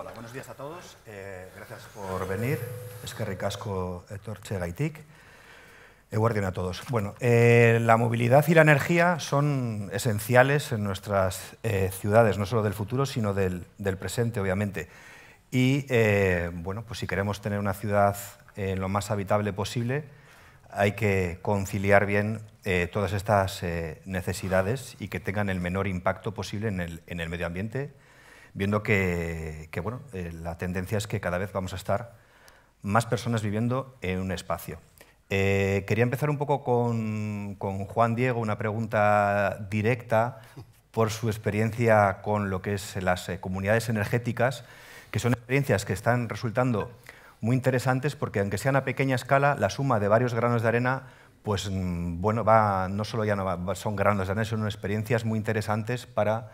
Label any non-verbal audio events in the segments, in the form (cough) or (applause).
Hola, buenos días a todos. Eh, gracias por venir. Es que ricasco Etorche Gaitik. Eh, a todos. Bueno, eh, la movilidad y la energía son esenciales en nuestras ciudades, no solo del futuro, sino del, presente, obviamente. Y bueno, pues si queremos tener una ciudad lo más habitable posible, hay que conciliar bien todas estas necesidades y que tengan el menor impacto posible en el, en el medio ambiente viendo que, bueno, eh, la tendencia es que cada vez vamos a estar más personas viviendo en un espacio. Eh, quería empezar un poco con, con, Juan Diego, una pregunta directa por su experiencia con lo que es las eh, comunidades energéticas, que son experiencias que están resultando muy interesantes porque aunque sean a pequeña escala, la suma de varios granos de arena pues mm, bueno, va, no solo ya no son granos de arena, son experiencias muy interesantes para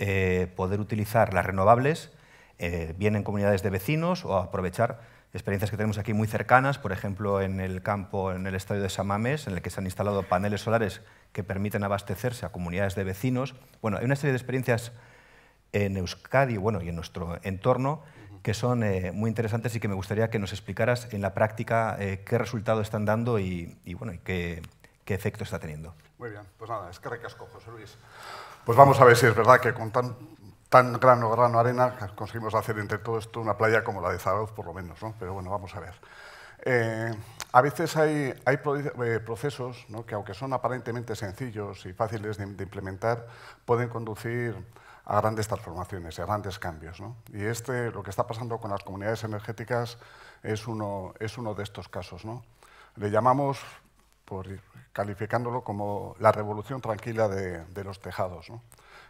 eh, poder utilizar las renovables eh, bien en comunidades de vecinos o aprovechar experiencias que tenemos aquí muy cercanas, por ejemplo, en el campo, en el estadio de Samames, en el que se han instalado paneles solares que permiten abastecerse a comunidades de vecinos. Bueno, hay una serie de experiencias en Euskadi bueno, y en nuestro entorno que son eh, muy interesantes y que me gustaría que nos explicaras en la práctica qué resultado están dando y, bueno, y qué, qué, efecto está teniendo. Muy bien, pues nada, es que recasco, José Luis. Pues vamos a ver si es verdad que con tan, tan grano, grano, arena conseguimos hacer entre todo esto una playa como la de Zaragoza, por lo menos, ¿no? Pero bueno, vamos a ver. Eh, a veces hay, hay eh, procesos que, aunque son aparentemente sencillos y fáciles de, implementar, pueden conducir a grandes transformaciones, y a grandes cambios. Y este, lo que está pasando con las comunidades energéticas es uno, es uno de estos casos. ¿no? Le llamamos, por calificándolo como la revolución tranquila de, los tejados,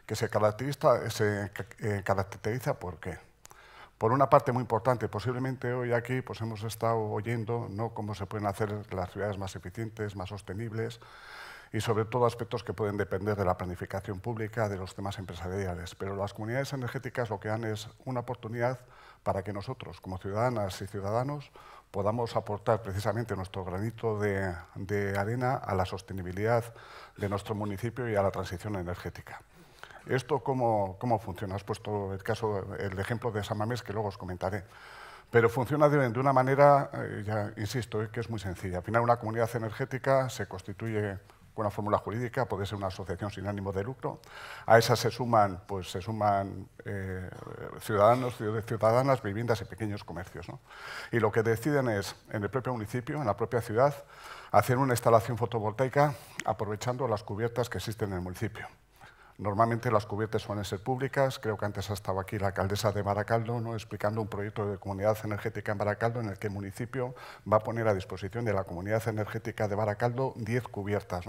que se caracteriza, se, eh, caracteriza por qué. Por una parte muy importante, posiblemente hoy aquí pues hemos estado oyendo ¿no? cómo se pueden hacer las ciudades más eficientes, más sostenibles, y sobre todo aspectos que pueden depender de la planificación pública, de los temas empresariales. Pero las comunidades energéticas lo que dan es una oportunidad para que nosotros, como ciudadanas y ciudadanos, podamos aportar precisamente nuestro granito de, arena a la sostenibilidad de nuestro municipio y a la transición energética. ¿Esto cómo, cómo funciona? Has puesto el, caso, el ejemplo de Samamés, que luego os comentaré. Pero funciona de, una manera, eh, ya insisto, eh, que es muy sencilla. Al final, una comunidad energética se constituye una fórmula jurídica, puede ser una asociación sin ánimo de lucro. A esas se suman, pues, se suman eh, ciudadanos, ciudadanas, viviendas y pequeños comercios. Y lo que deciden es, en el propio municipio, en la propia ciudad, hacer una instalación fotovoltaica aprovechando las cubiertas que existen en el municipio. Normalmente las cubiertas suelen ser públicas. Creo que antes ha estado aquí la alcaldesa de Baracaldo ¿no? explicando un proyecto de comunidad energética en Baracaldo en el que el municipio va a poner a disposición de la comunidad energética de Baracaldo 10 cubiertas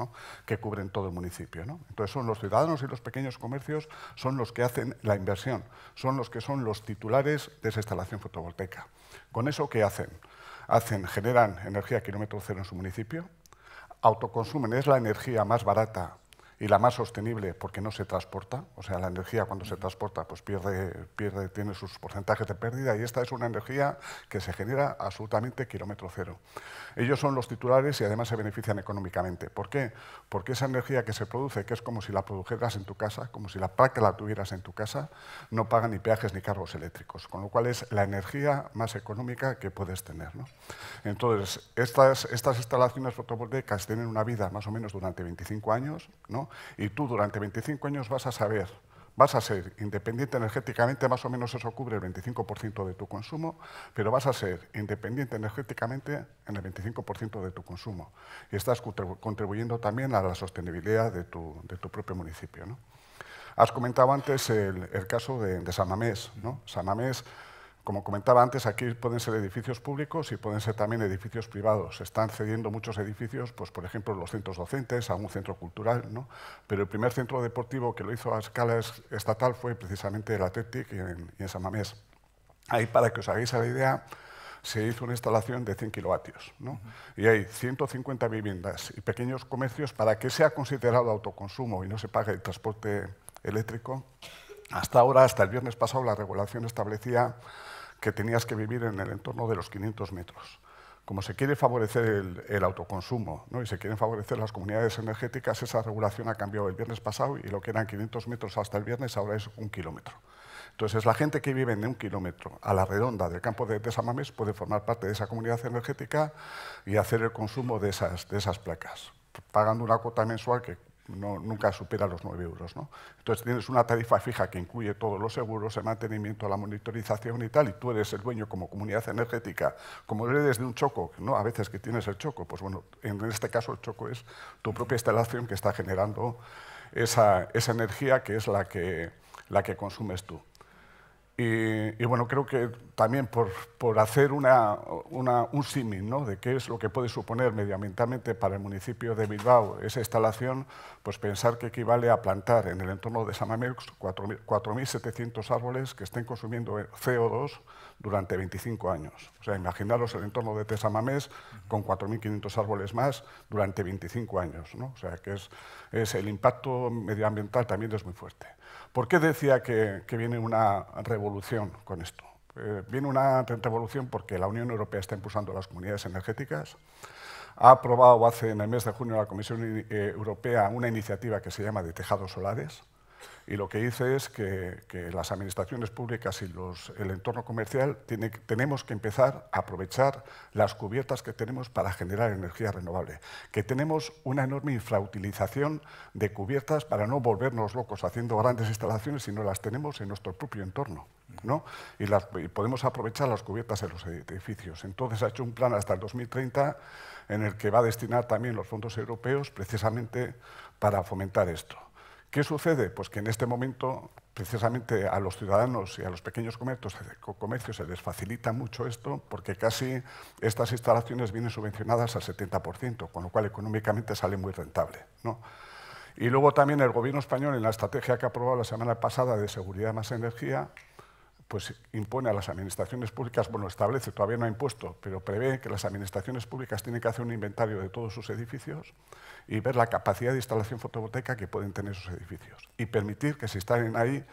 que cubren todo el municipio. Entonces son los ciudadanos y los pequeños comercios son los que hacen la inversión, son los que son los titulares de esa instalación fotovoltaica. ¿Con eso qué hacen? Hacen, generan energía kilómetro cero en su municipio, autoconsumen, es la energía más barata y la más sostenible porque no se transporta, o sea, la energía cuando se transporta pues pierde, pierde, tiene sus porcentajes de pérdida y esta es una energía que se genera absolutamente kilómetro cero. Ellos son los titulares y además se benefician económicamente. ¿Por qué? Porque esa energía que se produce, que es como si la produjeras en tu casa, como si la placa la tuvieras en tu casa, no paga ni peajes ni cargos eléctricos, con lo cual es la energía más económica que puedes tener. ¿no? Entonces, estas, estas instalaciones fotovoltaicas tienen una vida más o menos durante 25 años, ¿no? Y tú durante 25 años vas a saber, vas a ser independiente energéticamente, más o menos eso cubre el 25% de tu consumo, pero vas a ser independiente energéticamente en el 25% de tu consumo. Y estás contribuyendo también a la sostenibilidad de tu, propio municipio, ¿no? Has comentado antes el, caso de, de San ¿no? Como comentaba antes, aquí pueden ser edificios públicos y pueden ser también edificios privados. Se están cediendo muchos edificios, pues, por ejemplo, los centros docentes a un centro cultural, ¿no? pero el primer centro deportivo que lo hizo a escala estatal fue precisamente el Athletic y en, San Mamés. Ahí, para que os hagáis la idea, se hizo una instalación de 100 kilovatios. Y hay 150 viviendas y pequeños comercios para que sea considerado autoconsumo y no se pague el transporte eléctrico. Hasta ahora, hasta el viernes pasado, la regulación establecía que tenías que vivir en el entorno de los 500 metros. Como se quiere favorecer el, autoconsumo ¿no? y se quieren favorecer las comunidades energéticas, esa regulación ha cambiado el viernes pasado y lo que eran 500 metros hasta el viernes ahora es un kilómetro. Entonces, la gente que vive en un kilómetro a la redonda del campo de Desamames puede formar parte de esa comunidad energética y hacer el consumo de esas, de esas placas, pagando una cuota mensual que no, nunca supera los 9 euros. ¿no? Entonces tienes una tarifa fija que incluye todos los seguros, el mantenimiento, la monitorización y tal, y tú eres el dueño como comunidad energética, como eres de un choco, ¿no? a veces que tienes el choco, pues bueno, en este caso el choco es tu propia instalación que está generando esa, esa energía que es la que, la que consumes tú. Y, bueno, creo que también por, hacer una, un símil de qué es lo que puede suponer medioambientalmente para el municipio de Bilbao esa instalación, pues pensar que equivale a plantar en el entorno de mil 4.700 árboles que estén consumiendo CO2 durante 25 años. O sea, imaginaros el entorno de Tesamamés con 4.500 árboles más durante 25 años. O sea, que es, es el impacto medioambiental también es muy fuerte. ¿Por qué decía que, viene una revolución con esto? Eh, viene una revolución porque la Unión Europea está impulsando las comunidades energéticas. Ha aprobado hace en el mes de junio la Comisión eh, Europea una iniciativa que se llama de tejados solares, y lo que dice es que, las administraciones públicas y el entorno comercial tenemos que empezar a aprovechar las cubiertas que tenemos para generar energía renovable, que tenemos una enorme infrautilización de cubiertas para no volvernos locos haciendo grandes instalaciones, no las tenemos en nuestro propio entorno. Y, y podemos aprovechar las cubiertas en los edificios. Entonces ha hecho un plan hasta el 2030 en el que va a destinar también los fondos europeos precisamente para fomentar esto. ¿Qué sucede? Pues que en este momento, precisamente a los ciudadanos y a los pequeños comercios, eh, se les facilita mucho esto, porque casi estas instalaciones vienen subvencionadas al 70%, con lo cual económicamente sale muy rentable. Y luego también el Gobierno español, en la estrategia que ha aprobado la semana pasada de seguridad más energía, pues impone a las administraciones públicas, bueno, establece, todavía no ha impuesto, pero prevé que las administraciones públicas tienen que hacer un inventario de todos sus edificios y ver la capacidad de instalación fotovoltaica que pueden tener esos edificios y permitir que se instalen ahí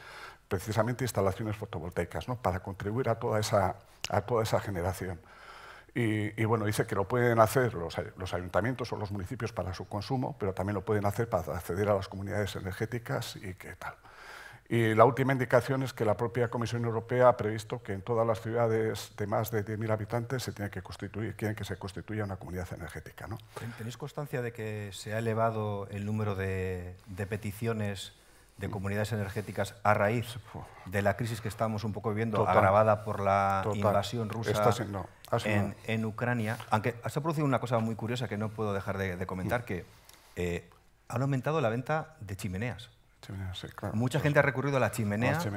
precisamente instalaciones fotovoltaicas para contribuir a toda esa, a toda esa generación. Y, bueno, dice que lo pueden hacer los, los, ayuntamientos o los municipios para su consumo, pero también lo pueden hacer para acceder a las comunidades energéticas y qué tal. Y la última indicación es que la propia Comisión Europea ha previsto que en todas las ciudades de más de 10.000 habitantes se tiene que constituir, quieren que se constituya una comunidad energética. ¿no? ¿Tenéis constancia de que se ha elevado el número de, peticiones de comunidades energéticas a raíz de la crisis que estamos un poco viviendo, agravada por la invasión rusa en, Ucrania. Aunque se ha producido una cosa muy curiosa que no puedo dejar de, comentar, mm. que eh, han aumentado la venta de chimeneas. Mucha gente ha recurrido a las chimeneas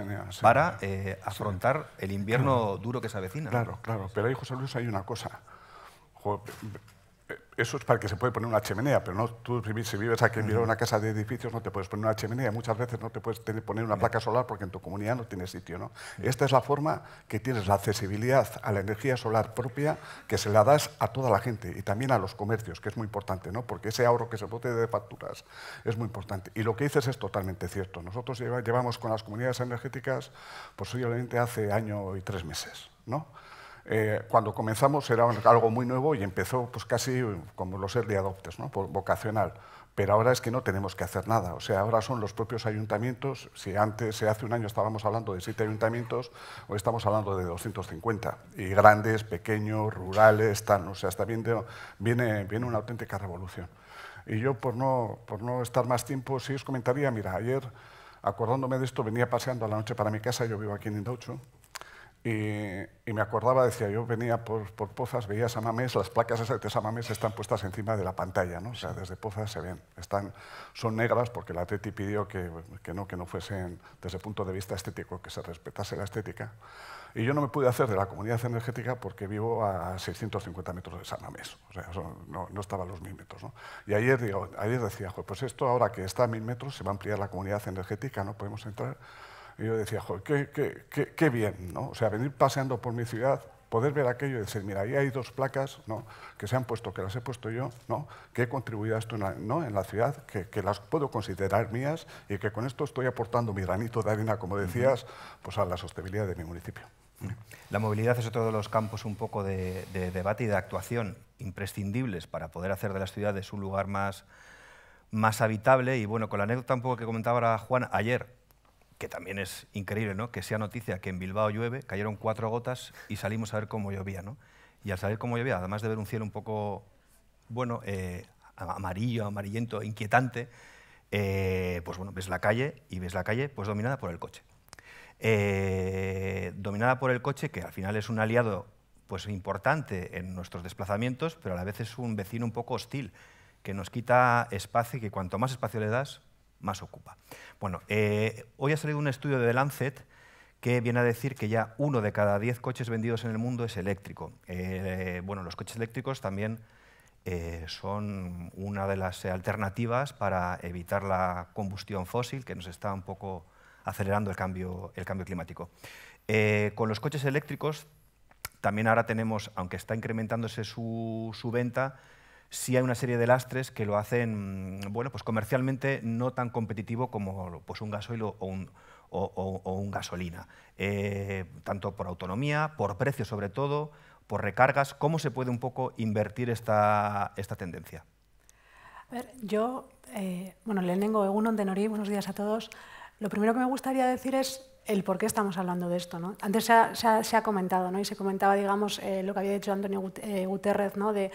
para eh, afrontar el invierno duro que se avecina. Claro, claro. Pero ahí, José Luis, hay una cosa eso es para que se puede poner una chimenea, pero no tú si vives aquí en una casa de edificios no te puedes poner una chimenea, muchas veces no te puedes poner una placa solar porque en tu comunidad no tiene sitio. ¿no? Esta es la forma que tienes la accesibilidad a la energía solar propia que se la das a toda la gente y también a los comercios, que es muy importante, ¿no? porque ese ahorro que se bote de facturas es muy importante. Y lo que dices es totalmente cierto. Nosotros llevamos con las comunidades energéticas posiblemente hace año y tres meses. ¿no? Eh, cuando comenzamos era algo muy nuevo y empezó pues, casi como los early adopters, ¿no? vocacional. Pero ahora es que no tenemos que hacer nada. O sea, ahora son los propios ayuntamientos. Si antes, hace un año estábamos hablando de siete ayuntamientos, hoy estamos hablando de 250. Y grandes, pequeños, rurales, están. o sea, está viene, viene una auténtica revolución. Y yo, por no, por no estar más tiempo, sí os comentaría, mira, ayer, acordándome de esto, venía paseando a la noche para mi casa, yo vivo aquí en Indaucho, y, me acordaba, decía, yo venía por, Pozas, veía Samamés, las placas de Samamés están puestas encima de la pantalla, ¿no? O sea, desde Pozas se ven, están, son negras porque la TETI pidió que, que, no, que no fuesen, desde el punto de vista estético, que se respetase la estética. Y yo no me pude hacer de la comunidad energética porque vivo a 650 metros de Samamés, o sea, no, no estaba a los mil metros, ¿no? Y ayer, ayer decía, pues esto ahora que está a mil metros se va a ampliar la comunidad energética, no podemos entrar y yo decía, joder, qué, bien, ¿no? O sea, venir paseando por mi ciudad, poder ver aquello y decir, mira, ahí hay dos placas que se han puesto, que las he puesto yo, ¿no? que he contribuido a esto en la, ciudad, que, las puedo considerar mías y que con esto estoy aportando mi granito de arena, como decías, pues a la sostenibilidad de mi municipio. La movilidad es otro de los campos un poco de, debate y de actuación imprescindibles para poder hacer de las ciudades un lugar más, más habitable. Y bueno, con la anécdota un poco que comentaba Juan ayer, que también es increíble, ¿no? Que sea noticia que en Bilbao llueve, cayeron cuatro gotas y salimos a ver cómo llovía, ¿no? Y al saber cómo llovía, además de ver un cielo un poco, bueno, eh, amarillo, amarillento, inquietante, eh, pues bueno, ves la calle y ves la calle pues dominada por el coche. Eh, dominada por el coche, que al final es un aliado pues importante en nuestros desplazamientos, pero a la vez es un vecino un poco hostil, que nos quita espacio y que cuanto más espacio le das, más ocupa. Bueno, eh, hoy ha salido un estudio de The Lancet que viene a decir que ya uno de cada diez coches vendidos en el mundo es eléctrico. Eh, bueno, los coches eléctricos también eh, son una de las alternativas para evitar la combustión fósil, que nos está un poco acelerando el cambio, el cambio climático. con los coches eléctricos también ahora tenemos, aunque está incrementándose su, su venta, si hay una serie de lastres que lo hacen mm, bueno, pues comercialmente no tan competitivo como pues un gasoil o un, gasolina, eh, tanto por autonomía, por precio sobre todo, por recargas. ¿Cómo se puede un poco invertir esta, tendencia? A ver, yo, eh, bueno, uno de Norí, buenos días a todos. Lo primero que me gustaría decir es el por qué estamos hablando de esto. ¿no? Antes se ha, comentado, ¿no? y se comentaba digamos, eh, lo que había dicho Antonio eh, Guterres, ¿no? de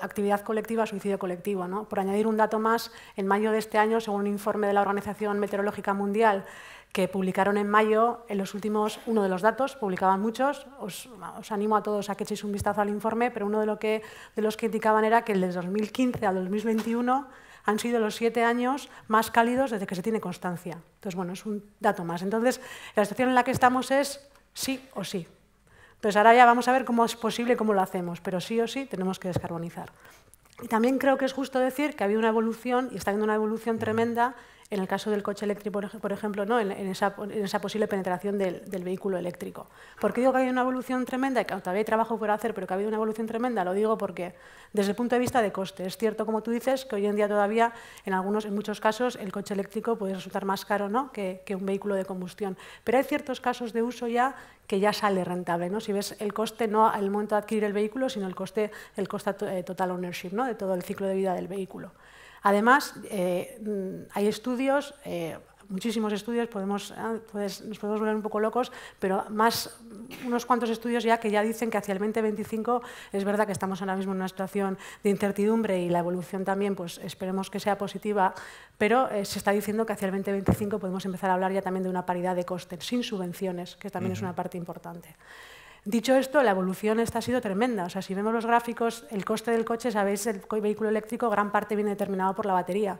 actividad colectiva, suicidio colectivo. ¿no? Por añadir un dato más, en mayo de este año, según un informe de la Organización Meteorológica Mundial, que publicaron en mayo, en los últimos, uno de los datos, publicaban muchos, os, animo a todos a que echéis un vistazo al informe, pero uno de, lo que, de los que indicaban era que el 2015 a 2021 han sido los siete años más cálidos desde que se tiene constancia. Entonces, bueno, es un dato más. Entonces, la situación en la que estamos es sí o sí. Entonces, ahora ya vamos a ver cómo es posible, cómo lo hacemos, pero sí o sí tenemos que descarbonizar. Y también creo que es justo decir que ha habido una evolución, y está habiendo una evolución tremenda en el caso del coche eléctrico, por ejemplo, no, en, esa, posible penetración del, vehículo eléctrico. ¿Por qué digo que ha habido una evolución tremenda? y Que todavía hay trabajo por hacer, pero que ha habido una evolución tremenda, lo digo porque desde el punto de vista de coste. Es cierto, como tú dices, que hoy en día todavía, en, algunos, en muchos casos, el coche eléctrico puede resultar más caro ¿no? que, un vehículo de combustión. Pero hay ciertos casos de uso ya que ya sale rentable. ¿no? Si ves el coste, no al momento de adquirir el vehículo, sino el coste, el coste eh, total ownership, ¿no? de todo el ciclo de vida del vehículo. Además, eh, mm, hay estudios, eh, muchísimos estudios, ah, nos podemos volver un poco locos, pero más unos cuantos estudios ya que ya dicen que hacia el 2025 es verdad que estamos ahora mismo en una situación de incertidumbre y la evolución también, pues esperemos que sea positiva, pero eh, se está diciendo que hacia el 2025 podemos empezar a hablar ya también de una paridad de costes sin subvenciones, que también es una parte importante. Dicho esto, la evolución esta ha sido tremenda. O sea, si vemos los gráficos, el coste del coche, sabéis, el vehículo eléctrico, gran parte viene determinado por la batería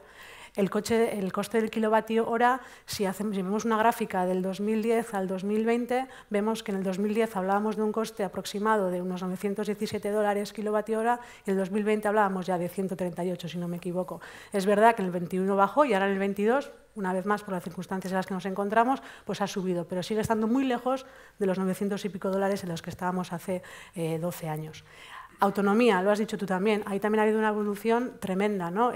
el, coche, el coste del kilovatio hora, si, hacemos, vemos una gráfica del 2010 al 2020, vemos que en el 2010 hablábamos de un coste aproximado de unos 917 dólares kilovatio hora, y en el 2020 hablábamos ya de 138, si no me equivoco. Es verdad que en el 21 bajó y ahora en el 22 una vez más por las circunstancias en las que nos encontramos, pues ha subido, pero sigue estando muy lejos de los 900 y pico dólares en los que estábamos hace 12 eh, años. Autonomía, lo has dicho tú también. Ahí también ha habido una evolución tremenda. ¿no?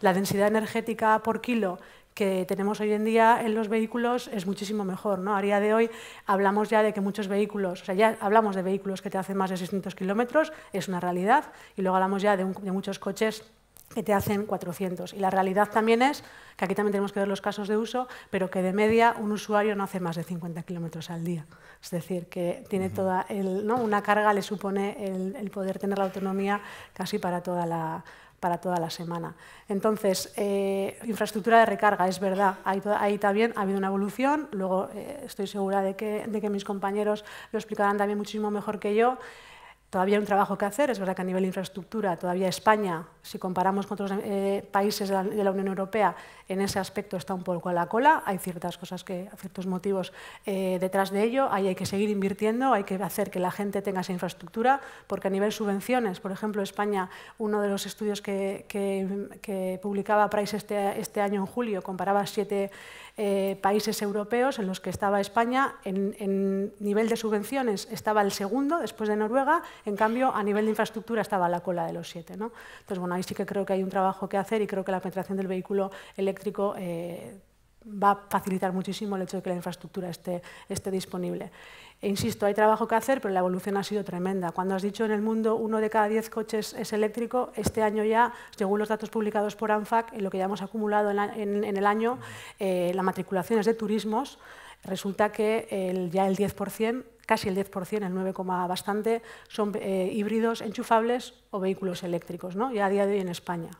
la densidad energética por kilo que tenemos hoy en día en los vehículos es muchísimo mejor. ¿no? A día de hoy hablamos ya de que muchos vehículos, o sea, ya hablamos de vehículos que te hacen más de 600 kilómetros, es una realidad, y luego hablamos ya de muchos coches que te hacen 400. Y la realidad también es, que aquí también tenemos que ver los casos de uso, pero que de media un usuario no hace más de 50 kilómetros al día. Es decir, que tiene toda el, ¿no? una carga, le supone el, poder tener la autonomía casi para toda la, para toda la semana. Entonces, eh, infraestructura de recarga, es verdad, ahí, ahí, también ha habido una evolución, luego eh, estoy segura de que, de que mis compañeros lo explicarán también muchísimo mejor que yo. Todavía hay un trabajo que hacer, es verdad que a nivel infraestructura, todavía España, si comparamos con otros eh, países de la, Unión Europea, en ese aspecto está un poco a la cola, hay ciertas cosas, que, ciertos motivos eh, detrás de ello, hay que seguir invirtiendo, hay que hacer que la gente tenga esa infraestructura, porque a nivel subvenciones, por ejemplo, España, uno de los estudios que, publicaba Price este, este año en julio, comparaba siete eh, países europeos en los que estaba España en, nivel de subvenciones estaba el segundo después de Noruega, en cambio a nivel de infraestructura estaba la cola de los siete. ¿no? Entonces, bueno, ahí sí que creo que hay un trabajo que hacer y creo que la penetración del vehículo eléctrico eh, va a facilitar muchísimo el hecho de que la infraestructura esté, esté disponible. E insisto, hay trabajo que hacer, pero la evolución ha sido tremenda. Cuando has dicho en el mundo uno de cada diez coches es eléctrico, este año ya, según los datos publicados por ANFAC, en lo que ya hemos acumulado en, el año, eh, las matriculaciones de turismos, resulta que ya el 10% casi el 10%, el 9, bastante, son eh, híbridos enchufables o vehículos eléctricos, ¿no? ya a día de hoy en España.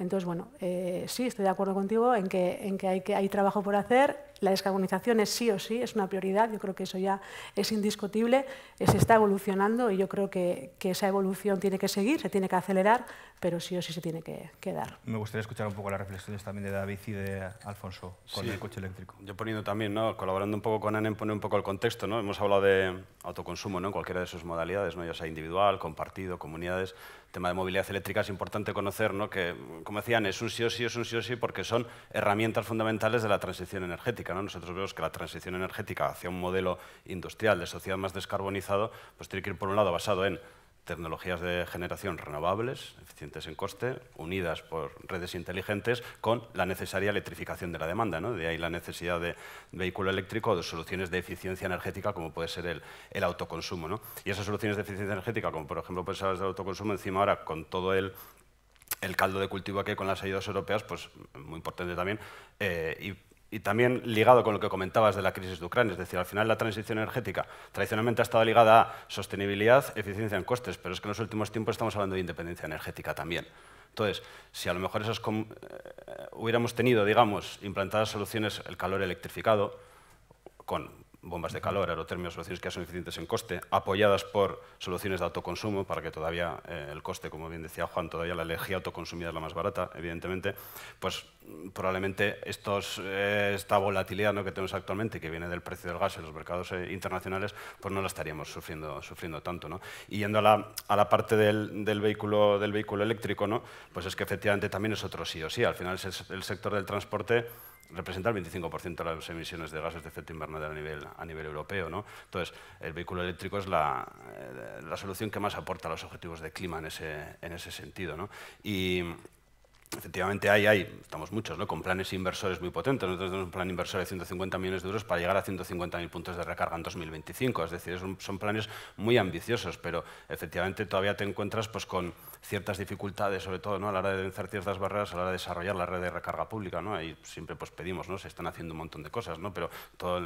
Entonces, bueno, eh, sí, estoy de acuerdo contigo en que, en que, hay, que hay trabajo por hacer. La descarbonización es sí o sí, es una prioridad. Yo creo que eso ya es indiscutible. Se está evolucionando y yo creo que, que esa evolución tiene que seguir, se tiene que acelerar, pero sí o sí se tiene que, dar. Me gustaría escuchar un poco las reflexiones también de David y de Alfonso con el coche eléctrico. Yo poniendo también, ¿no? colaborando un poco con Anem, poner un poco el contexto. ¿no? Hemos hablado de autoconsumo ¿no? en cualquiera de sus modalidades, ¿no? ya sea individual, compartido, comunidades el tema de movilidad eléctrica es importante conocer, ¿no? que, como decían, es un sí o sí, es un sí o sí, porque son herramientas fundamentales de la transición energética. ¿no? Nosotros vemos que la transición energética hacia un modelo industrial de sociedad más descarbonizado, pues tiene que ir, por un lado, basado en tecnologías de generación renovables, eficientes en coste, unidas por redes inteligentes con la necesaria electrificación de la demanda. ¿no? De ahí la necesidad de vehículo eléctrico o de soluciones de eficiencia energética como puede ser el, autoconsumo. ¿no? Y esas soluciones de eficiencia energética, como por ejemplo pues, las del autoconsumo, encima ahora con todo el caldo de cultivo hay con las ayudas europeas, pues muy importante también, eh, y también ligado con lo que comentabas de la crisis de Ucrania, es decir, al final la transición energética tradicionalmente ha estado ligada a sostenibilidad, eficiencia en costes, pero es que en los últimos tiempos estamos hablando de independencia energética también. Entonces, si a lo mejor eh, hubiéramos tenido, digamos, implantadas soluciones, el calor electrificado, con bombas de calor, aerotermia, soluciones que ya son eficientes en coste, apoyadas por soluciones de autoconsumo, para que todavía eh, el coste, como bien decía Juan, todavía la energía autoconsumida es la más barata, evidentemente, pues probablemente estos, eh, esta volatilidad ¿no? que tenemos actualmente, que viene del precio del gas en los mercados eh, internacionales, pues no la estaríamos sufriendo, sufriendo tanto. ¿no? Y yendo a la, a la parte del, del, vehículo, del vehículo eléctrico, ¿no? pues es que efectivamente también es otro sí o sí. Al final es el sector del transporte representa el 25% de las emisiones de gases de efecto invernadero a nivel, a nivel europeo. ¿no? Entonces, el vehículo eléctrico es la, eh, solución que más aporta a los objetivos de clima en ese, en ese sentido. Efectivamente hay, hay, estamos muchos, ¿no? con planes inversores muy potentes. Nosotros tenemos un plan inversor de 150 millones de euros para llegar a 150.000 puntos de recarga en 2025. Es decir, son, planes muy ambiciosos, pero efectivamente todavía te encuentras pues, con ciertas dificultades, sobre todo a la hora de vencer ciertas barreras, a la hora de desarrollar la red de recarga pública. Ahí siempre pues, pedimos, ¿no? se están haciendo un montón de cosas, ¿no? pero todas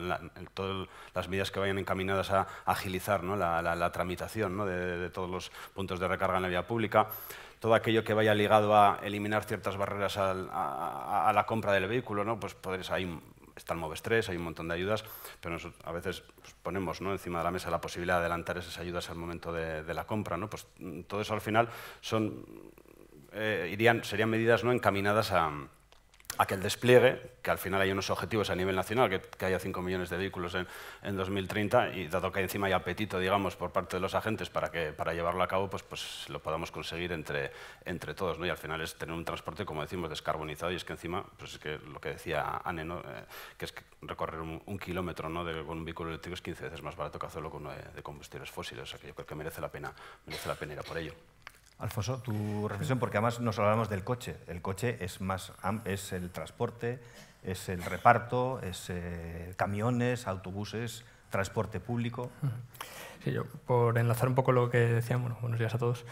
las medidas que vayan encaminadas a agilizar la, tramitación de todos los puntos de recarga en la vía pública todo aquello que vaya ligado a eliminar ciertas barreras a, la compra del vehículo, ¿no? Pues podéis ahí está el Moves hay un montón de ayudas, pero a veces pues, ponemos ¿no? encima de la mesa la posibilidad de adelantar esas ayudas al momento de, la compra, ¿no? Pues mm, todo eso al final son, eh, irían, serían medidas ¿no? encaminadas a, a que el despliegue, que al final hay unos objetivos a nivel nacional, que, haya 5 millones de vehículos en, en, 2030, y dado que encima hay apetito, digamos, por parte de los agentes para, que, para llevarlo a cabo, pues, pues lo podamos conseguir entre, entre todos. ¿no? Y al final es tener un transporte, como decimos, descarbonizado, y es que encima, pues es que lo que decía Anne, ¿no? Eh, que es recorrer un, kilómetro ¿no? con un vehículo eléctrico es 15 veces más barato que hacerlo con uno de, combustibles fósiles, o sea que yo creo que merece la pena, merece la pena ir a por ello. Alfonso, tu reflexión, porque además nos hablamos del coche. El coche es, más, es el transporte, es el reparto, es eh, camiones, autobuses, transporte público. Sí, yo por enlazar un poco lo que decíamos. bueno, buenos días a todos.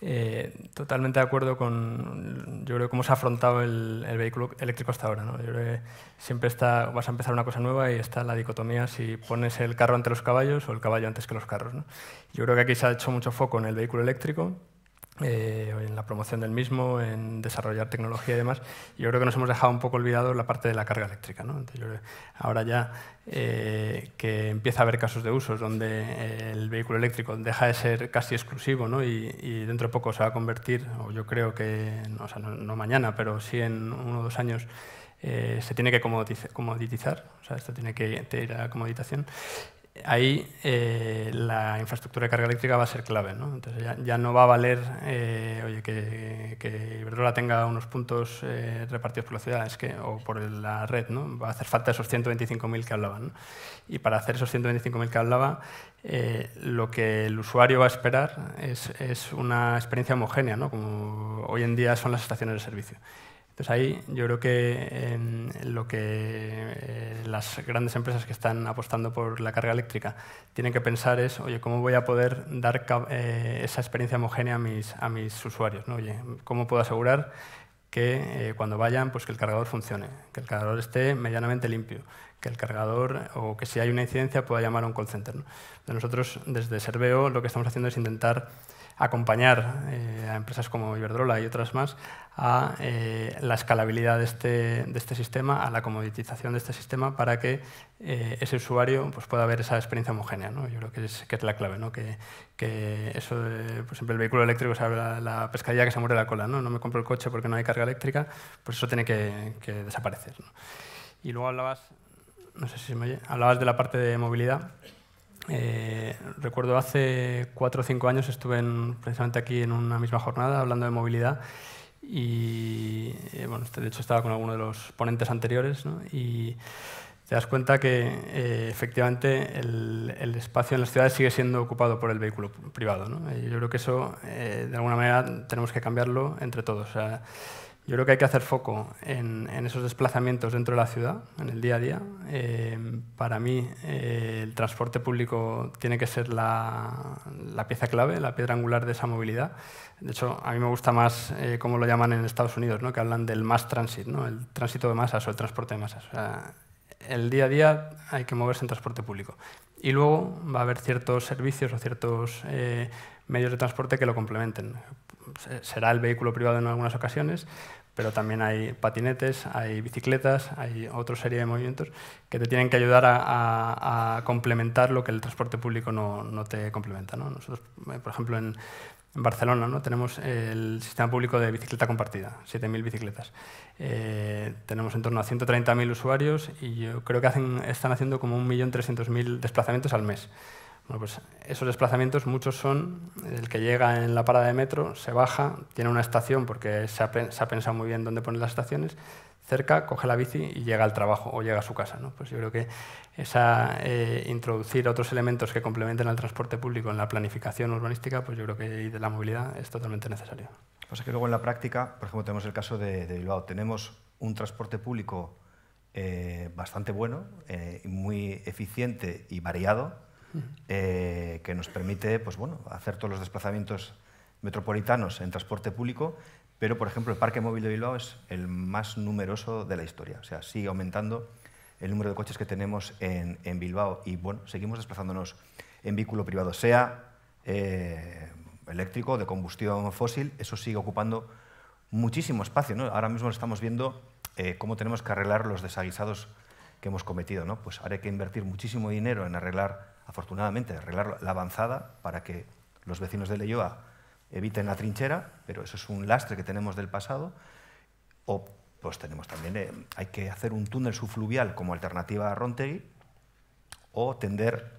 Eh, totalmente de acuerdo con, yo creo, cómo se ha afrontado el, vehículo eléctrico hasta ahora. ¿no? Yo creo que siempre está, vas a empezar una cosa nueva y está la dicotomía si pones el carro ante los caballos o el caballo antes que los carros. ¿no? Yo creo que aquí se ha hecho mucho foco en el vehículo eléctrico, eh, en la promoción del mismo, en desarrollar tecnología y demás. Yo creo que nos hemos dejado un poco olvidado la parte de la carga eléctrica. ¿no? ahora ya eh, que empieza a haber casos de usos donde eh, el vehículo eléctrico deja de ser casi exclusivo ¿no? y, dentro de poco se va a convertir, o yo creo que, no, mañana, pero sí en uno o dos años, se tiene que comoditizar, o sea, esto tiene que ir a comoditación ahí eh, la infraestructura de carga eléctrica va a ser clave. ya, no va a valer eh, que, que, Iberdrola tenga unos puntos eh, repartidos por la ciudad que, o por la red. Va a hacer falta esos 125.000 que hablaban. Y para hacer esos 125.000 que hablaba, lo que el usuario va a esperar es, una experiencia homogénea, como hoy en día son las estaciones de servicio. Entonces ahí yo creo que em, lo que eh, las grandes empresas que están apostando por la carga eléctrica tienen que pensar es, oye, ¿cómo voy a poder dar eh, esa experiencia homogénea a mis, a mis usuarios? ¿no? Oye, ¿cómo puedo asegurar que eh, cuando vayan, pues que el cargador funcione, que el cargador esté medianamente limpio, que el cargador o que si hay una incidencia pueda llamar a un call center? Nosotros desde Serveo lo que estamos haciendo es intentar acompañar eh, a empresas como Iberdrola y otras más a eh, la escalabilidad de este, de este, sistema, a la comoditización de este sistema para que eh, ese usuario pues, pueda ver esa experiencia homogénea. ¿no? Yo creo que es, que es la clave, ¿no? que, eso, por ejemplo, el vehículo eléctrico, se la, pescadilla que se muere la cola, ¿no? no me compro el coche porque no hay carga eléctrica, pues eso tiene que, desaparecer. Y luego hablabas, no sé si me oye, hablabas de la parte de movilidad. Eh, recuerdo hace cuatro o cinco años estuve precisamente aquí en una misma jornada hablando de movilidad y, eh, este, de hecho estaba con alguno de los ponentes anteriores y te das cuenta que eh, efectivamente el, espacio en las ciudades sigue siendo ocupado por el vehículo privado. ¿no? Yo creo que eso, de alguna manera, tenemos que cambiarlo entre todos. Yo creo que hay que hacer foco en, esos desplazamientos dentro de la ciudad, en el día a día. Eh, para mí, eh, el transporte público tiene que ser la, pieza clave, la piedra angular de esa movilidad. De hecho, a mí me gusta más eh, cómo lo llaman en Estados Unidos, ¿no? que hablan del mass transit, ¿no? el tránsito de masas o el transporte de masas. el día a día hay que moverse en transporte público. Y luego va a haber ciertos servicios o ciertos medios de transporte que lo complementen será el vehículo privado en algunas ocasiones, pero también hay patinetes, hay bicicletas, hay otra serie de movimientos que te tienen que ayudar a, complementar lo que el transporte público no, te complementa. ¿no? Nosotros, eh, por ejemplo, en, Barcelona ¿no? tenemos el sistema público de bicicleta compartida, 7.000 bicicletas. Eh, tenemos en torno a 130.000 usuarios y yo creo que hacen, están haciendo como 1.300.000 desplazamientos al mes. Bueno, pues esos desplazamientos muchos son el que llega en la parada de metro, se baja, tiene una estación porque se ha, pensado muy bien dónde poner las estaciones, cerca, coge la bici y llega al trabajo o llega a su casa. ¿no? Pues yo creo que esa, eh, introducir otros elementos que complementen al transporte público en la planificación urbanística, pues yo creo que de la movilidad es totalmente necesario. Pasa que luego en la práctica, por ejemplo, tenemos el caso de, Bilbao, tenemos un transporte público eh, bastante bueno, eh, muy eficiente y variado, eh, que nos permite pues, bueno, hacer todos los desplazamientos metropolitanos en transporte público, pero por ejemplo el parque móvil de Bilbao es el más numeroso de la historia, o sea, sigue aumentando el número de coches que tenemos en, en Bilbao y bueno, seguimos desplazándonos en vehículo privado, sea eh, eléctrico, de combustión fósil, eso sigue ocupando muchísimo espacio. ¿no? Ahora mismo estamos viendo eh, cómo tenemos que arreglar los desaguisados que hemos cometido. ¿no? Pues ahora hay que invertir muchísimo dinero en arreglar afortunadamente, arreglar la avanzada para que los vecinos de Leyoa eviten la trinchera, pero eso es un lastre que tenemos del pasado. O pues tenemos también, eh, hay que hacer un túnel subfluvial como alternativa a Rontegui o tender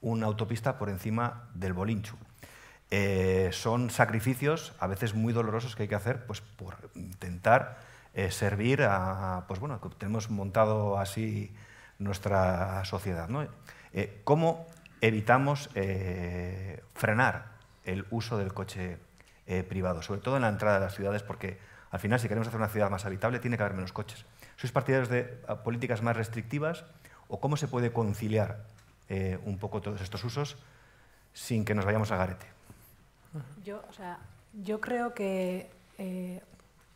una autopista por encima del Bolinchu. Eh, son sacrificios a veces muy dolorosos que hay que hacer pues, por intentar eh, servir a, pues bueno, que tenemos montado así nuestra sociedad. ¿no? Eh, ¿Cómo evitamos eh, frenar el uso del coche eh, privado, sobre todo en la entrada de las ciudades, porque al final si queremos hacer una ciudad más habitable tiene que haber menos coches. ¿Sois partidarios de políticas más restrictivas o cómo se puede conciliar un poco todos estos usos sin que nos vayamos a garete? Yo, creo que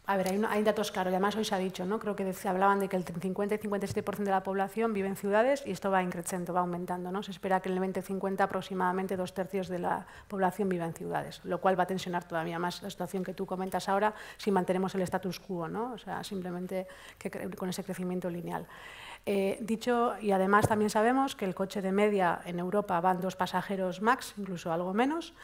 a ver, hay, datos claros. además hoy se ha dicho, ¿no? creo que hablaban de que el 50 y 57% de la población vive en ciudades y esto va increciendo, va aumentando. ¿no? Se espera que en el 2050 aproximadamente dos tercios de la población viva en ciudades, lo cual va a tensionar todavía más la situación que tú comentas ahora si mantenemos el status quo, ¿no? o sea, simplemente que, con ese crecimiento lineal. Eh, dicho, y además también sabemos que el coche de media en Europa van dos pasajeros max, incluso algo menos,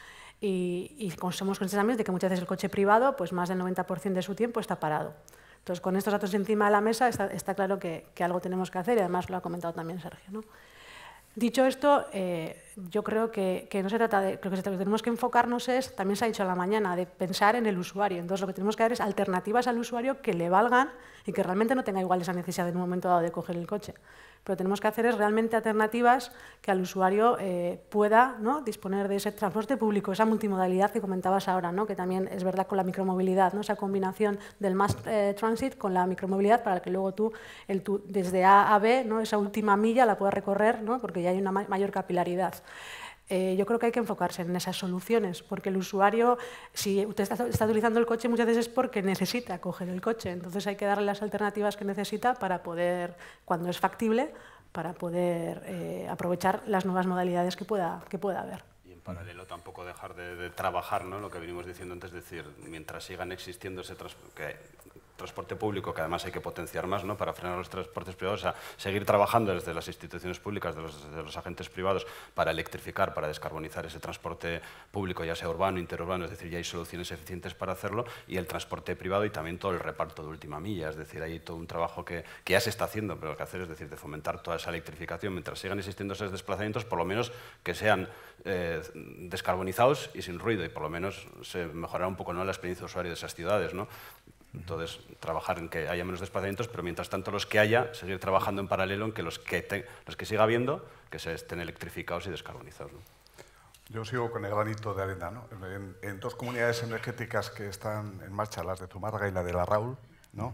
y, y somos conscientes también de que muchas veces el coche privado, pues más del 90% de su tiempo está parado. Entonces, con estos datos encima de la mesa está, claro que, que, algo tenemos que hacer y además lo ha comentado también Sergio. ¿no? Dicho esto, eh, yo creo que, no se trata de, lo que tenemos que enfocarnos es, también se ha dicho a la mañana, de pensar en el usuario. Entonces lo que tenemos que hacer es alternativas al usuario que le valgan y que realmente no tenga igual esa necesidad en un momento dado de coger el coche. Pero tenemos que hacer es realmente alternativas que al usuario eh, pueda ¿no? disponer de ese transporte público, esa multimodalidad que comentabas ahora, ¿no? que también es verdad con la micromovilidad, ¿no? esa combinación del mass eh, transit con la micromovilidad para que luego tú, el, tú desde A a B, ¿no? esa última milla la puedas recorrer, ¿no? porque y hay una mayor capilaridad. Eh, yo creo que hay que enfocarse en esas soluciones, porque el usuario, si usted está, utilizando el coche, muchas veces es porque necesita coger el coche, entonces hay que darle las alternativas que necesita para poder, cuando es factible, para poder eh, aprovechar las nuevas modalidades que pueda, que pueda haber paralelo tampoco dejar de, trabajar, ¿no? Lo que venimos diciendo antes, es decir, mientras sigan existiendo ese transporte, transporte público, que además hay que potenciar más ¿no? para frenar los transportes privados, o sea, seguir trabajando desde las instituciones públicas, de los, desde los agentes privados, para electrificar, para descarbonizar ese transporte público, ya sea urbano, interurbano, es decir, ya hay soluciones eficientes para hacerlo, y el transporte privado y también todo el reparto de última milla, es decir, hay todo un trabajo que, ya se está haciendo, pero lo que hacer es decir, de fomentar toda esa electrificación, mientras sigan existiendo esos desplazamientos, por lo menos que sean eh, descarbonizados y sin ruido, y por lo menos se mejorará un poco la experiencia de usuario de esas ciudades, ¿no? Entonces, trabajar en que haya menos desplazamientos, pero mientras tanto los que haya, seguir trabajando en paralelo en que los que, los que siga habiendo, que se estén electrificados y descarbonizados. Yo sigo con el granito de arena. ¿no? En, dos comunidades energéticas que están en marcha, las de Tumarga y la de la Raúl, ¿no?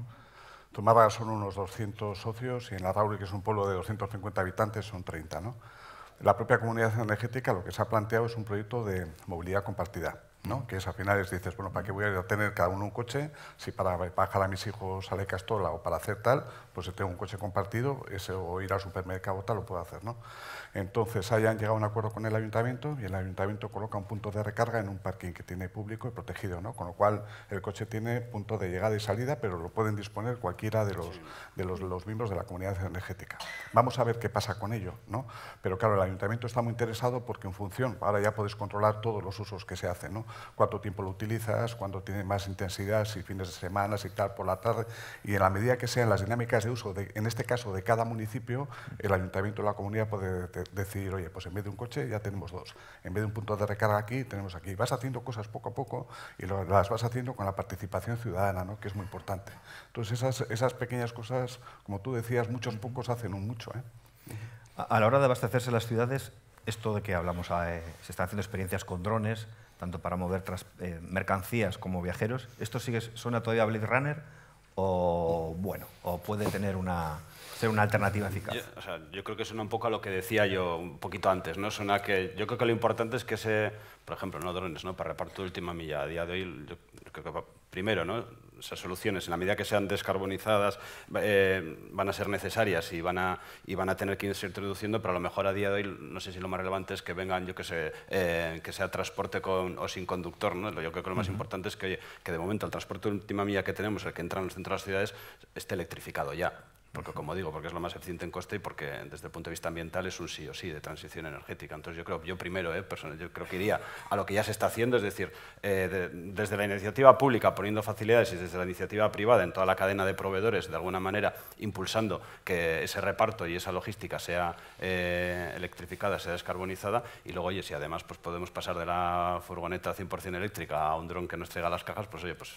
Tumarga son unos 200 socios y en la Raúl, que es un pueblo de 250 habitantes, son 30. ¿no? La propia comunidad energética lo que se ha planteado es un proyecto de movilidad compartida que es a finales dices, bueno, ¿para qué voy a tener cada uno un coche? Si para bajar a mis hijos a la o para hacer tal, pues si tengo un coche compartido, ese, o ir al supermercado tal, lo puedo hacer. ¿no? Entonces hayan llegado a un acuerdo con el ayuntamiento y el ayuntamiento coloca un punto de recarga en un parking que tiene público y protegido, ¿no? Con lo cual el coche tiene punto de llegada y salida, pero lo pueden disponer cualquiera de los, de los, miembros de la comunidad energética. Vamos a ver qué pasa con ello, ¿no? Pero claro, el ayuntamiento está muy interesado porque en función, ahora ya puedes controlar todos los usos que se hacen, ¿no? Cuánto tiempo lo utilizas, cuándo tiene más intensidad, si fines de semana, si tal, por la tarde, y en la medida que sean las dinámicas de uso, en este caso de cada municipio, el ayuntamiento o la comunidad puede eh, decir, oye, pues en vez de un coche ya tenemos dos, en vez de un punto de recarga aquí, tenemos aquí. Vas haciendo cosas poco a poco y las vas haciendo con la participación ciudadana, ¿no? que es muy importante. Entonces, esas, esas pequeñas cosas, como tú decías, muchos pocos hacen un mucho. ¿eh? A la hora de abastecerse las ciudades, esto de que hablamos, ah, eh, se están haciendo experiencias con drones, tanto para mover tras, eh, mercancías como viajeros. ¿Esto sigue, suena todavía a Blade Runner o, bueno, o puede tener una, ser una alternativa eficaz. Yo, o sea, yo, creo que suena un poco a lo que decía yo un poquito antes, ¿no? Suena que yo creo que lo importante es que se, por ejemplo, no drones, ¿no? Para reparto de última milla, a día de hoy, primero, ¿no? esas soluciones, en la medida que sean descarbonizadas, eh, van a ser necesarias y van a, y van a tener que irse introduciendo, pero a lo mejor a día de hoy, no sé si lo más relevante es que vengan, yo que sé, eh, que sea transporte con o sin conductor. ¿no? Yo creo que lo más importante es que, que de momento el transporte de última milla que tenemos, el que entra en los centros de las ciudades, esté electrificado ya. Porque, como digo, porque es lo más eficiente en coste y porque desde el punto de vista ambiental es un sí o sí de transición energética. Entonces yo creo, yo primero, eh, personal, yo creo que iría a lo que ya se está haciendo, es decir, eh, desde la iniciativa pública poniendo facilidades y desde la iniciativa privada en toda la cadena de proveedores, de alguna manera impulsando que ese reparto y esa logística sea eh, electrificada, sea descarbonizada. Y luego, oye, si además pues, podemos pasar de la furgoneta 100% eléctrica a un dron que nos traiga las cajas, pues oye, pues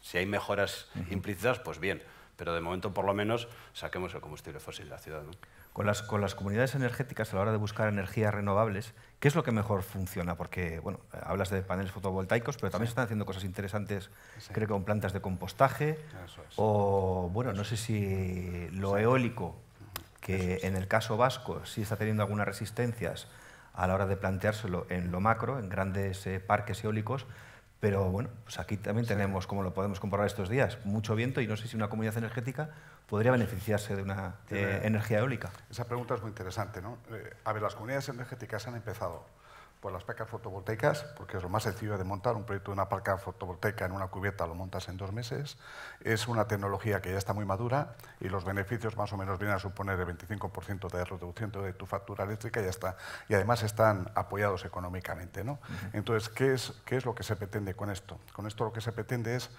si hay mejoras implícitas, pues bien pero de momento por lo menos saquemos el combustible fósil de la ciudad. Con, las, con las comunidades energéticas a la hora de buscar energías renovables, ¿qué es lo que mejor funciona? Porque, bueno, hablas de paneles fotovoltaicos, pero también se están haciendo cosas interesantes, creo que con plantas de compostaje, o, bueno, no sé si lo eólico, que en el caso vasco sí está teniendo algunas resistencias a la hora de planteárselo en lo macro, en grandes eh, parques eólicos, pero bueno, pues aquí también tenemos, como lo podemos comparar estos días, mucho viento y no sé si una comunidad energética podría beneficiarse de una eh, energía eólica. Esa pregunta es muy interesante, ¿no? Eh, a ver, las comunidades energéticas han empezado pues, las placas fotovoltaicas, porque es lo más sencillo de montar, un proyecto de una placa fotovoltaica en una cubierta lo montas en dos meses, es una tecnología que ya está muy madura y los beneficios más o menos vienen a suponer el 25% de reducción de tu factura eléctrica y ya está. Y además están apoyados económicamente. Entonces, ¿qué es, ¿qué es lo que se pretende con esto? Con esto lo que se pretende es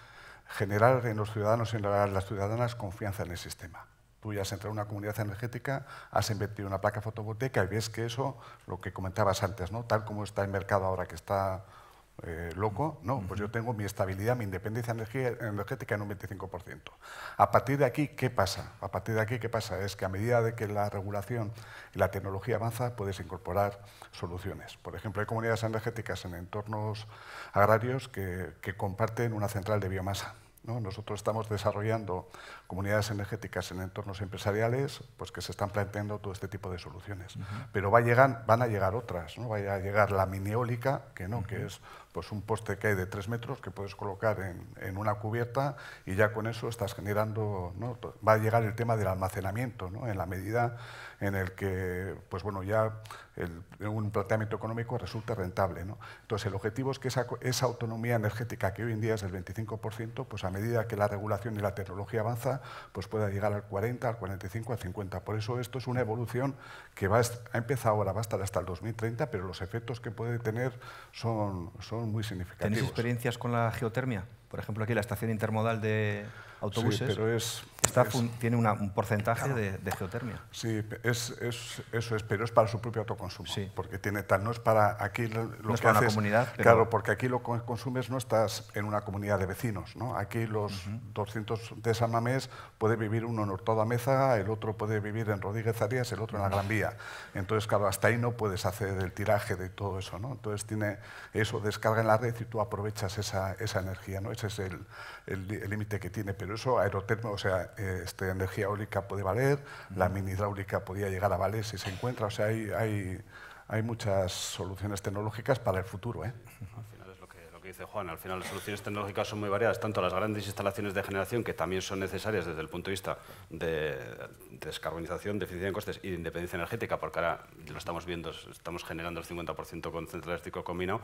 generar en los ciudadanos y en las ciudadanas confianza en el sistema. Tú ya has entrado en una comunidad energética, has invertido una placa fotovoltaica y ves que eso, lo que comentabas antes, ¿no? tal como está el mercado ahora que está eh, loco, no, pues yo tengo mi estabilidad, mi independencia energética en un 25%. A partir de aquí, ¿qué pasa? A partir de aquí, ¿qué pasa? Es que a medida de que la regulación y la tecnología avanza, puedes incorporar soluciones. Por ejemplo, hay comunidades energéticas en entornos agrarios que comparten una central de biomasa nosotros estamos desarrollando comunidades energéticas en entornos empresariales pues, que se están planteando todo este tipo de soluciones. Pero va llegar, van a llegar otras, ¿no? va a llegar la miniólica, que no, que es pues, un poste que hay de tres metros que puedes colocar en, una cubierta y ya con eso estás generando... Va a llegar el tema del almacenamiento, ¿no? en la medida en el que pues bueno, ya un planteamiento económico resulta rentable. Entonces, el objetivo es que esa, autonomía energética, que hoy en día es el 25%, pues a medida que la regulación y la tecnología avanza, pues pueda llegar al 40, al 45, al 50. Por eso esto es una evolución que va empezado ahora, va a estar hasta el 2030, pero los efectos que puede tener son, son muy significativos. ¿Tenéis experiencias con la geotermia? Por ejemplo, aquí la estación intermodal de autobuses, pero es, tiene un porcentaje de, geotermia. Sí, eso es, pero es para su propio autoconsumo. Porque tiene tal, no es para aquí lo que comunidad. Claro, porque aquí lo que consumes no estás en una comunidad de vecinos. ¿no? Aquí los 200 de San Mamés puede vivir uno en a Meza, el otro puede vivir en Rodríguez Arias, el otro en la Gran Vía. Entonces, claro, hasta ahí no puedes hacer el tiraje de todo eso. ¿no? Entonces tiene eso, descarga en la red y tú aprovechas esa, esa energía. ¿no? Ese es el el límite que tiene, pero eso aerotermo, o sea, esta energía eólica puede valer, la mini hidráulica podría llegar a valer si se encuentra, o sea, hay, hay, hay muchas soluciones tecnológicas para el futuro. ¿eh? que dice Juan, al final las soluciones tecnológicas son muy variadas, tanto las grandes instalaciones de generación, que también son necesarias desde el punto de vista de descarbonización, de eficiencia en costes y de independencia energética, porque ahora lo estamos viendo, estamos generando el 50% con central eléctrico combinado,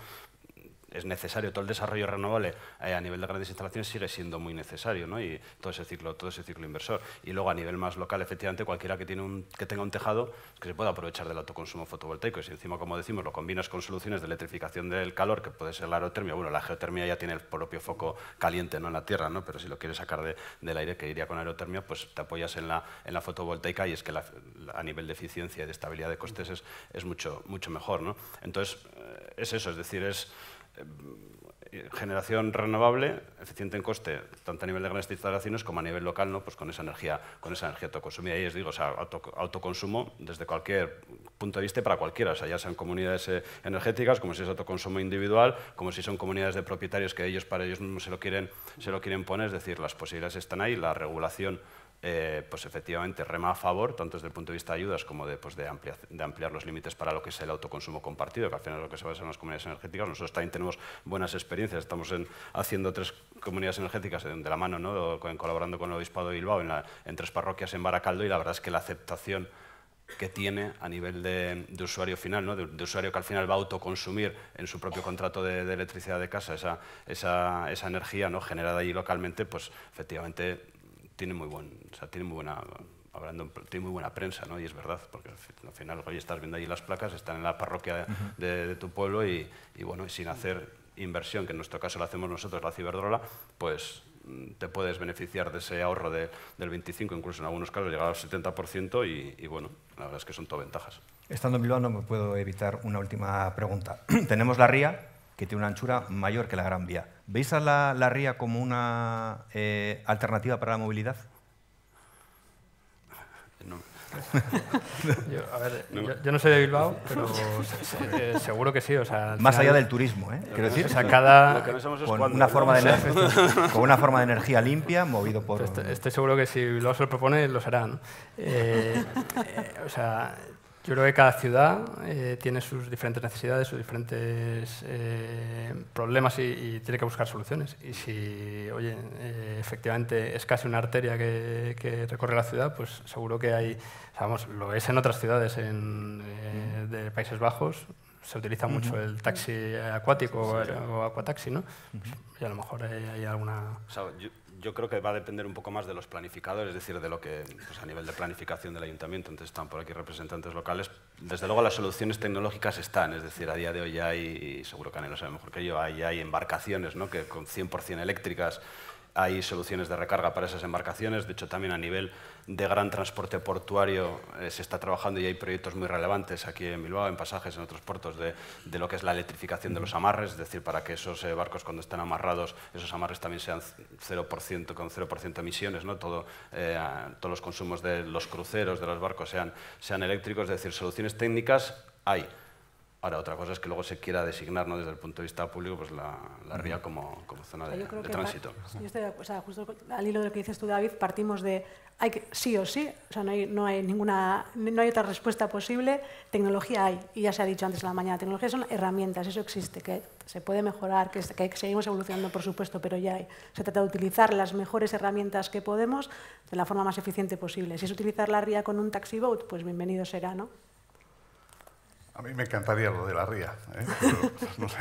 es necesario, todo el desarrollo renovable eh, a nivel de grandes instalaciones sigue siendo muy necesario, ¿no? Y todo ese ciclo, todo ese ciclo inversor. Y luego a nivel más local, efectivamente, cualquiera que, tiene un, que tenga un tejado que se pueda aprovechar del autoconsumo fotovoltaico. Y si encima, como decimos, lo combinas con soluciones de electrificación del calor, que puede ser la aerotermia, bueno, la geotermia ya tiene el propio foco caliente ¿no? en la Tierra, ¿no? Pero si lo quieres sacar del aire, que iría con aerotermia, pues te apoyas en la, en la fotovoltaica y es que a nivel de eficiencia y de estabilidad de costes es, es mucho, mucho mejor, ¿no? Entonces, eh, es eso, es decir, es eh, mm, generación renovable, eficiente en coste, tanto a nivel de grandes instalaciones como a nivel local, ¿no? pues con esa energía, con esa energía autoconsumida. Y es digo, o sea, autoconsumo desde cualquier punto de vista para cualquiera, o sea, ya sean comunidades eh, energéticas, como si es autoconsumo individual, como si son comunidades de propietarios que ellos para ellos mismos se lo quieren, se lo quieren poner, es decir, las posibilidades están ahí, la regulación eh, pues efectivamente rema a favor, tanto desde el punto de vista de ayudas como de, pues, de, ampliar, los límites para lo que es el autoconsumo compartido, que al final es lo que se basa en las comunidades energéticas. Nosotros también tenemos buenas experiencias, estamos haciendo tres comunidades energéticas de la mano, ¿no? colaborando con el Obispado de Bilbao en, tres parroquias en Baracaldo y la verdad es que la aceptación que tiene a nivel de, usuario final, ¿no? de, usuario que al final va a autoconsumir en su propio contrato de, electricidad de casa esa, esa, energía ¿no? generada allí localmente, pues efectivamente tiene muy buen, sea, tiene muy buena hablando, tiene muy buena prensa, ¿no? Y es verdad, porque al final, hoy estás viendo allí las placas, están en la parroquia de, tu pueblo y, y, bueno, sin hacer inversión, que en nuestro caso la hacemos nosotros, la Ciberdrola, pues mm, te puedes beneficiar de ese ahorro del 25, incluso en algunos casos llegar al 70% y, y, bueno, la verdad es que son todo ventajas. Estando en Bilbao no me puedo evitar una última pregunta. (clears throat) Tenemos la ría, que tiene una anchura mayor que la Gran Vía. ¿Veis a la, RIA ría como una eh, alternativa para la movilidad? No. yo, a ver, Yo, no soy de Bilbao, pero seguro que sí. O sea, Más allá del turismo, ¿eh? Quiero decir, o sea, cada, con, una forma de energía limpia, movido por... Estoy, este seguro que si Bilbao se lo propone, lo será. Eh, eh, o sea, yo creo que cada ciudad eh, tiene sus diferentes necesidades, sus diferentes eh, problemas y, tiene que buscar soluciones. Y si, oye, eh, efectivamente es casi una arteria que, recorre la ciudad, pues seguro que hay, sabemos, lo es en otras ciudades en, de Países Bajos, se utiliza mucho el taxi acuático o acuataxi, ¿no? Y a lo mejor hay, alguna yo creo que va a depender un poco más de los planificadores, es decir, de lo que pues, a nivel de planificación del ayuntamiento, entonces están por aquí representantes locales. Desde luego las soluciones tecnológicas están, es decir, a día de hoy hay, seguro que Anel lo sabe mejor que yo, hay, hay embarcaciones ¿no? que con 100% eléctricas hay soluciones de recarga para esas embarcaciones, de hecho también a nivel de gran transporte portuario eh, se está trabajando y hay proyectos muy relevantes aquí en Bilbao, en pasajes, en otros puertos, de, lo que es la electrificación de los amarres, es decir, para que esos eh, barcos cuando están amarrados, esos amarres también sean 0%, con 0% emisiones, ¿no? Todo, eh, todos los consumos de los cruceros, de los barcos sean, sean eléctricos, es decir, soluciones técnicas hay. Ahora, otra cosa es que luego se quiera designar ¿no? desde el punto de vista público pues la, la ría como, zona de, tránsito. Yo justo al hilo de lo que dices tú, David, partimos de hay que, sí o sí, o sea, no hay, ninguna, no hay otra respuesta posible. Tecnología hay, y ya se ha dicho antes en la mañana, tecnología son herramientas, eso existe, que se puede mejorar, que, que seguimos evolucionando, por supuesto, pero ya hay. Se trata de utilizar las mejores herramientas que podemos de la forma más eficiente posible. Si es utilizar la ría con un taxi boat, pues bienvenido será, ¿no? A mí me encantaría lo de la ría, ¿eh? pues,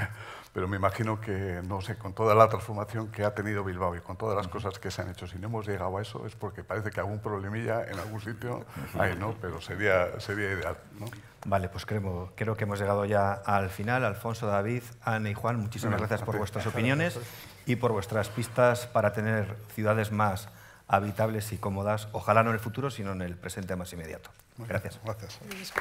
pero, me imagino que, no sé, con toda la transformación que ha tenido Bilbao y con todas las cosas que se han hecho, si no hemos llegado a eso es porque parece que algún problemilla en algún sitio ¿no? Pero sería, sería ideal, Vale, pues creo, creo que hemos llegado ya al final. Alfonso, David, Ana y Juan, muchísimas gracias por vuestras opiniones y por vuestras pistas para tener ciudades más habitables y cómodas, ojalá no en el futuro, sino en el presente más inmediato. Gracias. Gracias.